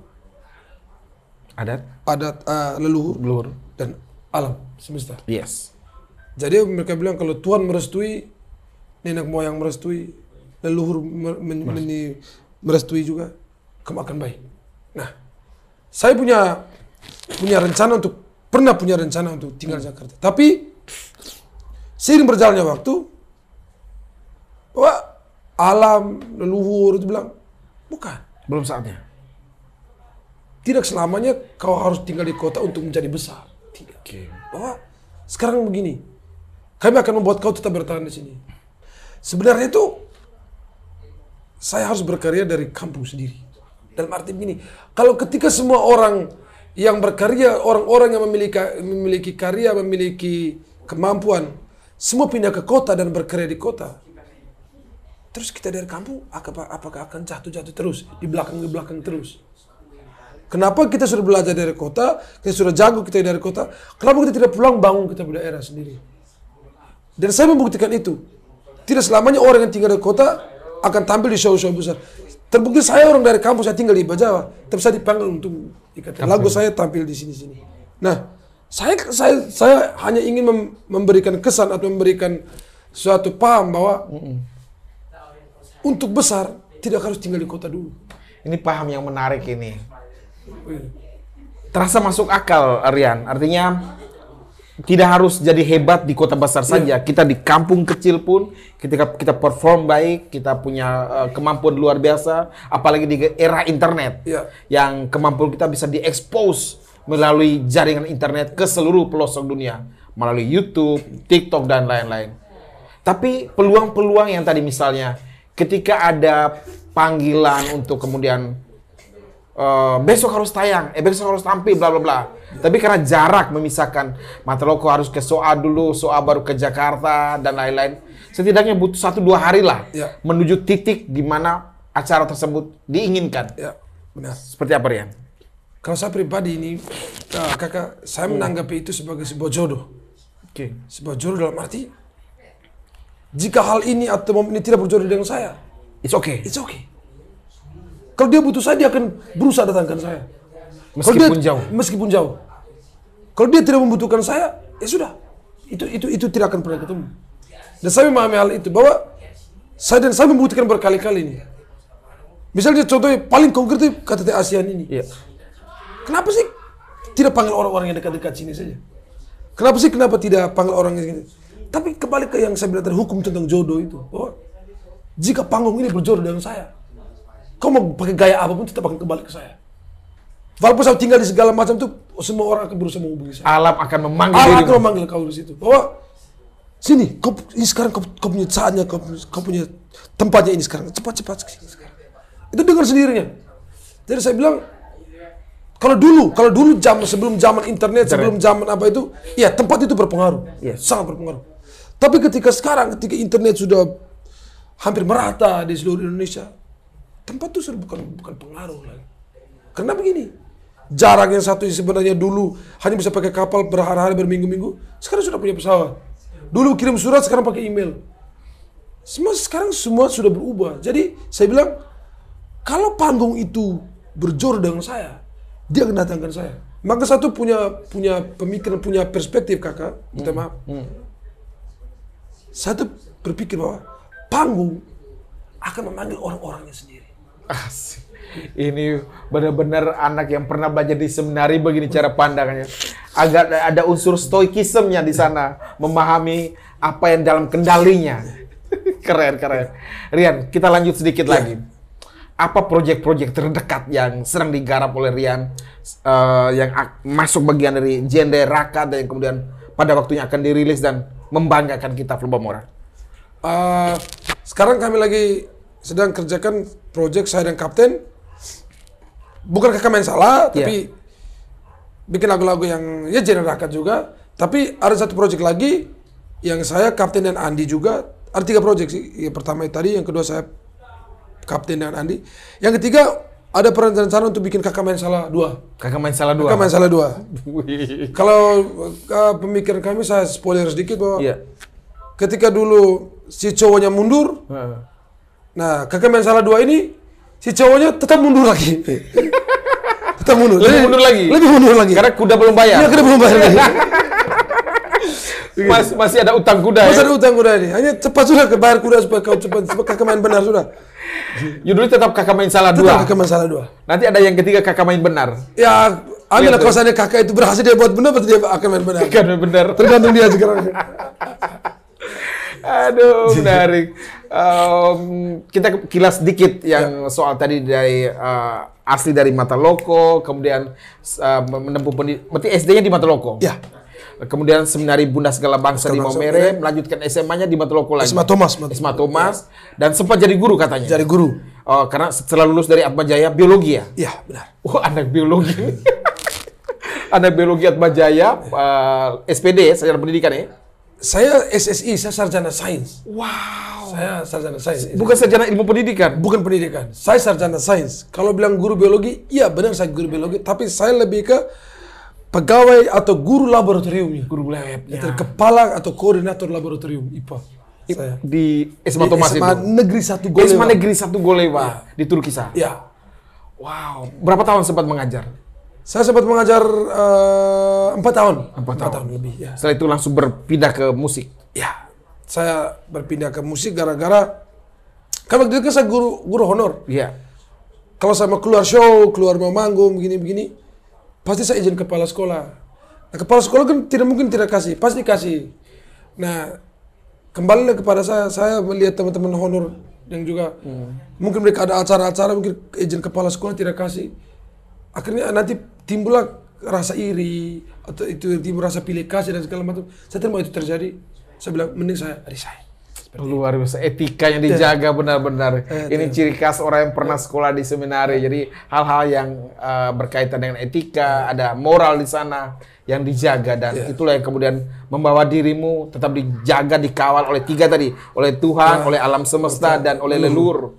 adat adat uh, leluhur, leluhur dan alam semesta. Yes. Jadi mereka bilang kalau Tuhan merestui, nenek moyang merestui, leluhur meni merestui juga, kamu akan baik. Nah, saya punya punya rencana untuk pernah punya rencana untuk tinggal di hmm. Jakarta. Tapi sering berjalannya waktu, wah alam leluhur itu bilang bukan. Belum saatnya. Tidak selamanya kau harus tinggal di kota untuk menjadi besar. Oke. Oh, sekarang begini. Kami akan membuat kau tetap bertahan di sini. Sebenarnya itu saya harus berkarya dari kampung sendiri. Dalam arti begini, kalau ketika semua orang yang berkarya, orang-orang yang memiliki memiliki karya, memiliki kemampuan, semua pindah ke kota dan berkarya di kota. Terus kita dari kampung, apakah, akan jatuh-jatuh terus di belakang di belakang terus? Kenapa kita sudah belajar dari kota, kita sudah jago kita dari kota, kenapa kita tidak pulang bangun kita di daerah sendiri? Dan saya membuktikan itu. Tidak selamanya orang yang tinggal di kota akan tampil di show-show besar. Terbukti saya orang dari kampus, saya tinggal di Bajawa, tapi saya dipanggil untuk dikatakan lagu saya tampil di sini-sini. Nah, saya saya saya hanya ingin memberikan kesan atau memberikan suatu paham bahwa mm -mm. untuk besar tidak harus tinggal di kota dulu. Ini paham yang menarik ini terasa masuk akal Rian artinya tidak harus jadi hebat di kota besar iya. saja. Kita di kampung kecil pun, ketika kita perform baik, kita punya uh, kemampuan luar biasa, apalagi di era internet, yeah. yang kemampuan kita bisa diekspos melalui jaringan internet ke seluruh pelosok dunia, melalui YouTube, TikTok dan lain-lain. Tapi peluang-peluang yang tadi misalnya, ketika ada panggilan untuk kemudian Eh, besok harus tayang, eh besok harus tampil, bla bla bla. Tapi karena jarak memisahkan, Mataloko harus ke Soa dulu, Soa baru ke Jakarta dan lain-lain. Setidaknya butuh satu dua hari lah ya. menuju titik di mana acara tersebut diinginkan. Ya, benar. Seperti apa Rian? Kalau saya pribadi ini, eh, kakak, saya hmm. menanggapi itu sebagai sebuah jodoh. Oke. Okay. Sebuah jodoh dalam arti, jika hal ini atau momen ini tidak berjodoh dengan saya, it's okay. It's okay. Kalau dia butuh saya, dia akan berusaha datangkan saya. Meskipun dia, jauh. Meskipun jauh. Kalau dia tidak membutuhkan saya, ya sudah. Itu itu itu tidak akan pernah ketemu. Dan saya memahami hal itu bahwa saya dan saya membutuhkan berkali-kali ini. Misalnya contohnya paling konkret itu KTT ASEAN ini. Iya. Kenapa sih tidak panggil orang-orang yang dekat-dekat sini saja? Kenapa sih kenapa tidak panggil orang yang Tapi kembali ke yang saya bilang tadi hukum tentang jodoh itu. Oh, jika panggung ini berjodoh dengan saya, Kau mau pakai gaya apapun tetap akan kembali ke saya. Walaupun saya tinggal di segala macam tuh, semua orang akan berusaha menghubungi saya. Alam akan memanggil. Alam akan memanggil kau di situ. Bahwa sini, kau ini sekarang kau, kau punya saatnya, kau, kau punya tempatnya ini sekarang. Cepat cepat sekarang. Itu dengar sendirinya. Jadi saya bilang, kalau dulu, kalau dulu zaman sebelum zaman internet, internet, sebelum zaman apa itu, ya tempat itu berpengaruh, ya. sangat berpengaruh. Tapi ketika sekarang, ketika internet sudah hampir merata di seluruh Indonesia, tempat tuh sudah bukan bukan pengaruh lagi. Karena begini, jarak yang satu sebenarnya dulu hanya bisa pakai kapal berhari-hari berminggu-minggu, sekarang sudah punya pesawat. Dulu kirim surat, sekarang pakai email. Semua sekarang semua sudah berubah. Jadi saya bilang kalau panggung itu berjodoh dengan saya, dia akan datangkan saya. Maka satu punya punya pemikiran, punya perspektif kakak, minta hmm, maaf. Hmm. Satu berpikir bahwa panggung akan memanggil orang-orangnya sendiri. Asik. Ini benar-benar anak yang pernah belajar di seminari begini cara pandangannya. agar ada unsur stoikismnya di sana, memahami apa yang dalam kendalinya. keren, keren. Rian, kita lanjut sedikit ya. lagi. Apa proyek-proyek terdekat yang sedang digarap oleh Rian uh, yang masuk bagian dari genre Raka dan yang kemudian pada waktunya akan dirilis dan membanggakan kita Flubamora? Uh, eh, sekarang kami lagi sedang kerjakan project saya dan kapten. bukan kakak main salah, yeah. tapi bikin lagu-lagu yang ya genre juga. Tapi ada satu project lagi yang saya kapten dan Andi juga. Ada tiga project sih. Yang pertama tadi, yang kedua saya kapten dan Andi. Yang ketiga ada perencanaan untuk bikin kakak main salah dua. Kakak main salah dua. Kakak main salah dua. Kalau uh, pemikiran kami saya spoiler sedikit bahwa yeah. ketika dulu si cowoknya mundur, uh. Nah, main salah dua ini si cowoknya tetap mundur lagi. *laughs* tetap mundur. Lebih mundur lagi. Lebih mundur lagi. Karena kuda belum bayar. Iya, kuda belum bayar. Lagi. *laughs* Gitu. Mas, masih ada utang kuda masih ya? ada utang kuda ini. Hanya cepat sudah ke bayar kuda supaya kau cepat supaya kakak main benar sudah. Judulnya tetap kakak main salah tetap dua. Tetap kakak main salah dua. Nanti ada yang ketiga kakak main benar. Ya, ambil kalau kakak itu berhasil dia buat benar berarti dia akan main benar. Kakak main benar. Tergantung dia sekarang. *laughs* Aduh, *laughs* menarik. Um, kita kilas sedikit yang ya. soal tadi dari uh, asli dari Mata Loko, kemudian uh, menempuh pendidikan, berarti SD-nya di Mata Loko. Ya. Kemudian seminari Bunda Segala Bangsa Segala di Maumere, melanjutkan SMA-nya di Mata Loko lagi. SMA Thomas. SMA Thomas, ya. dan sempat jadi guru katanya. Jadi guru. Uh, karena setelah lulus dari Atmajaya biologi ya? Iya, benar. Oh, anak biologi. *laughs* anak biologi Atmajaya, uh, eh, SPD ya, sejarah pendidikan ya? Saya SSI, saya sarjana sains. Wow. Saya sarjana sains. Bukan sarjana ilmu pendidikan. Bukan pendidikan. Saya sarjana sains. Kalau bilang guru biologi, iya benar saya guru biologi, tapi saya lebih ke pegawai atau guru laboratoriumnya. Guru lab. Ya. Kepala atau koordinator laboratorium IPA. saya. Di SMA Thomas SMA itu. Negeri 1 Golewa. SMA Negeri satu Golewa ya. di Turki Saya. Iya. Wow. Berapa tahun sempat mengajar? Saya sempat mengajar eh, empat uh, tahun. Empat tahun. tahun lebih. Ya. Setelah itu langsung berpindah ke musik. Ya, saya berpindah ke musik gara-gara kan waktu itu kan saya guru guru honor. Iya. Kalau saya mau keluar show, keluar mau manggung begini-begini, pasti saya izin kepala sekolah. Nah, kepala sekolah kan tidak mungkin tidak kasih, pasti kasih. Nah, kembali kepada saya, saya melihat teman-teman honor yang juga hmm. mungkin mereka ada acara-acara mungkin izin kepala sekolah tidak kasih akhirnya nanti timbullah rasa iri atau itu timbul rasa pilih kasih dan segala macam. Saya terima itu terjadi. Saya bilang mending saya resign. Seperti Luar biasa yang dijaga benar-benar. Ya, Ini ciri khas orang yang pernah sekolah di seminari. Jadi hal-hal yang uh, berkaitan dengan etika, ada moral di sana yang dijaga dan ya. itulah yang kemudian membawa dirimu tetap dijaga, dikawal oleh tiga tadi, oleh Tuhan, ya. oleh alam semesta ya. dan oleh leluhur.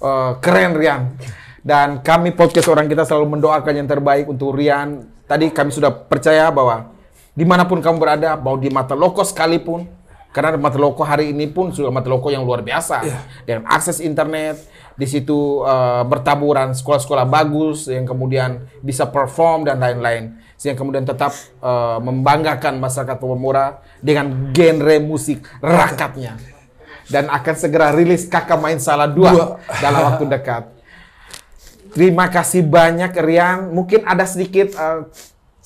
Uh, keren Rian. Dan kami podcast orang kita selalu mendoakan yang terbaik untuk Rian. Tadi kami sudah percaya bahwa dimanapun kamu berada, mau di mata loko sekalipun, karena mata loko hari ini pun sudah mata loko yang luar biasa yeah. dengan akses internet, di situ uh, bertaburan sekolah-sekolah bagus yang kemudian bisa perform dan lain-lain yang kemudian tetap uh, membanggakan masyarakat Pemura dengan genre musik rakatnya dan akan segera rilis kakak main salah dua dalam waktu dekat Terima kasih banyak Rian. Mungkin ada sedikit uh,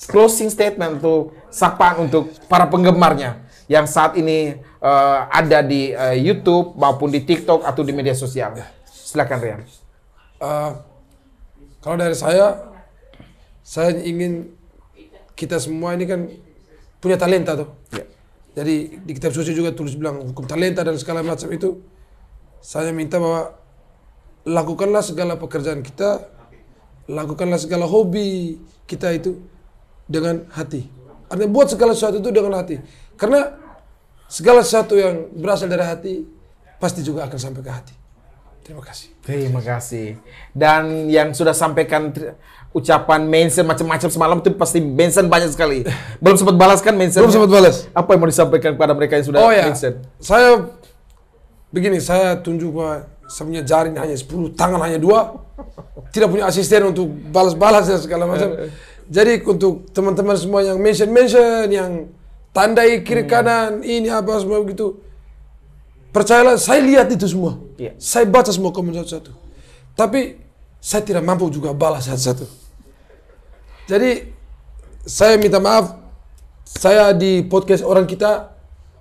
closing statement tuh sapaan untuk para penggemarnya yang saat ini uh, ada di uh, YouTube maupun di TikTok atau di media sosial. Ya. Silakan Rian. Uh, kalau dari saya, saya ingin kita semua ini kan punya talenta tuh. Yeah. Jadi di kitab suci juga tulis bilang hukum talenta dan segala macam itu. Saya minta bahwa lakukanlah segala pekerjaan kita, lakukanlah segala hobi kita itu dengan hati. Artinya buat segala sesuatu itu dengan hati. Karena segala sesuatu yang berasal dari hati pasti juga akan sampai ke hati. Terima kasih. Terima kasih. Dan yang sudah sampaikan ucapan mention macam-macam semalam itu pasti mention banyak sekali. *laughs* Belum sempat balas kan mention? Belum sempat balas. Apa yang mau disampaikan kepada mereka yang sudah oh, ya. mention? Saya begini, saya tunjuk bahwa saya punya jaring hanya 10, tangan hanya dua, tidak punya asisten untuk balas-balas dan segala macam. Jadi untuk teman-teman semua yang mention-mention, yang tandai kiri hmm. kanan, ini apa semua begitu, percayalah saya lihat itu semua, yeah. saya baca semua komen satu-satu. Tapi saya tidak mampu juga balas satu-satu. Jadi saya minta maaf, saya di podcast orang kita,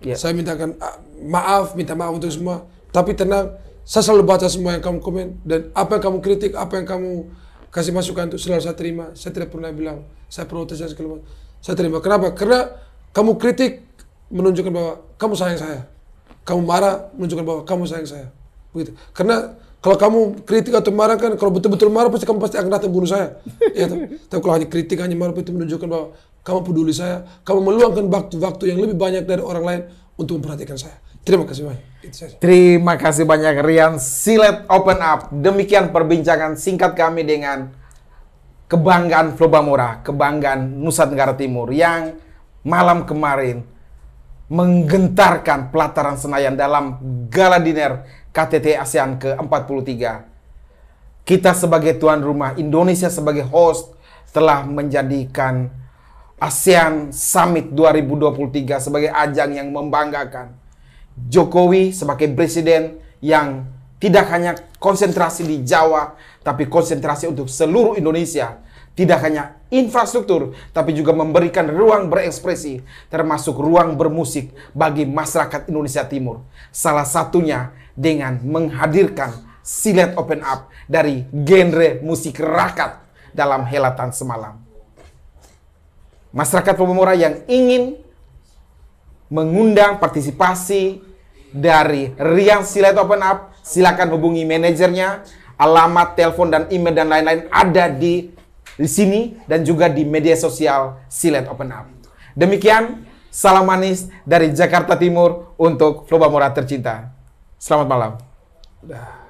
yeah. saya mintakan ah, maaf, minta maaf untuk semua. Tapi tenang, saya selalu baca semua yang kamu komen dan apa yang kamu kritik, apa yang kamu kasih masukan itu selalu saya terima. Saya tidak pernah bilang saya protes dan segala macam. Saya terima. Kenapa? Karena kamu kritik menunjukkan bahwa kamu sayang saya. Kamu marah menunjukkan bahwa kamu sayang saya. Begitu. Karena kalau kamu kritik atau marah kan, kalau betul-betul marah pasti kamu pasti akan datang bunuh saya. *laughs* ya, tapi, tapi kalau hanya kritik, hanya marah itu menunjukkan bahwa kamu peduli saya, kamu meluangkan waktu-waktu yang lebih banyak dari orang lain untuk memperhatikan saya. Terima kasih banyak. Terima kasih banyak Rian Silet Open Up. Demikian perbincangan singkat kami dengan kebanggaan Flobamura, kebanggaan Nusa Tenggara Timur yang malam kemarin menggentarkan pelataran Senayan dalam gala dinner KTT ASEAN ke-43. Kita sebagai tuan rumah, Indonesia sebagai host telah menjadikan ASEAN Summit 2023 sebagai ajang yang membanggakan Jokowi sebagai presiden yang tidak hanya konsentrasi di Jawa, tapi konsentrasi untuk seluruh Indonesia. Tidak hanya infrastruktur, tapi juga memberikan ruang berekspresi, termasuk ruang bermusik bagi masyarakat Indonesia Timur. Salah satunya dengan menghadirkan silet open up dari genre musik rakyat dalam helatan semalam. Masyarakat pemurah yang ingin mengundang partisipasi dari Rian Silet Open Up. Silakan hubungi manajernya, alamat, telepon, dan email, dan lain-lain ada di, di sini dan juga di media sosial Silet Open Up. Demikian, salam manis dari Jakarta Timur untuk Floba Murah tercinta. Selamat malam.